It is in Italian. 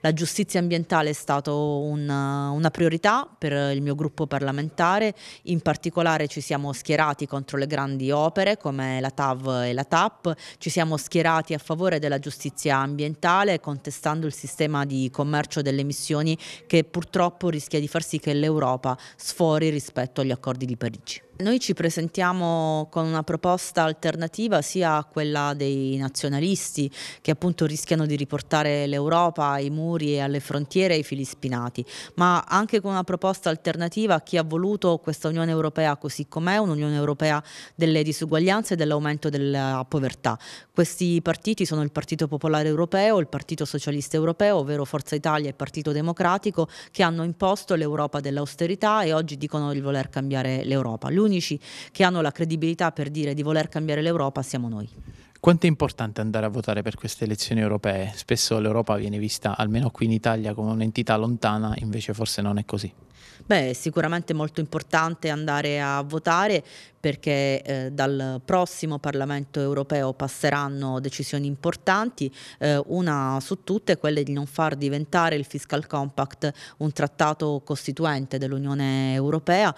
La giustizia ambientale è stata una, una, priorità per il mio gruppo parlamentare, in particolare ci siamo schierati contro le grandi opere come la TAV e la TAP, ci siamo schierati a favore della giustizia ambientale contestando il sistema di commercio delle emissioni che purtroppo rischia di far sì che l'Europa sfori rispetto agli accordi di Parigi. Noi ci presentiamo con una proposta alternativa sia a quella dei nazionalisti che appunto rischiano di riportare l'Europa ai muri e alle frontiere ai fili spinati, ma anche con una proposta alternativa a chi ha voluto questa Unione Europea così com'è, un'Unione Europea delle disuguaglianze e dell'aumento della povertà. Questi partiti sono il Partito Popolare Europeo, il Partito Socialista Europeo, ovvero Forza Italia e Partito Democratico, che hanno imposto l'Europa dell'austerità e oggi dicono di voler cambiare l'Europa unici che hanno la credibilità per dire di voler cambiare l'Europa siamo noi. Quanto è importante andare a votare per queste elezioni europee? Spesso l'Europa viene vista, almeno qui in Italia, come un'entità lontana, invece forse non è così. Beh, è sicuramente molto importante andare a votare perché eh, dal prossimo Parlamento europeo passeranno decisioni importanti, eh, una su tutte è quella di non far diventare il Fiscal Compact un trattato costituente dell'Unione Europea,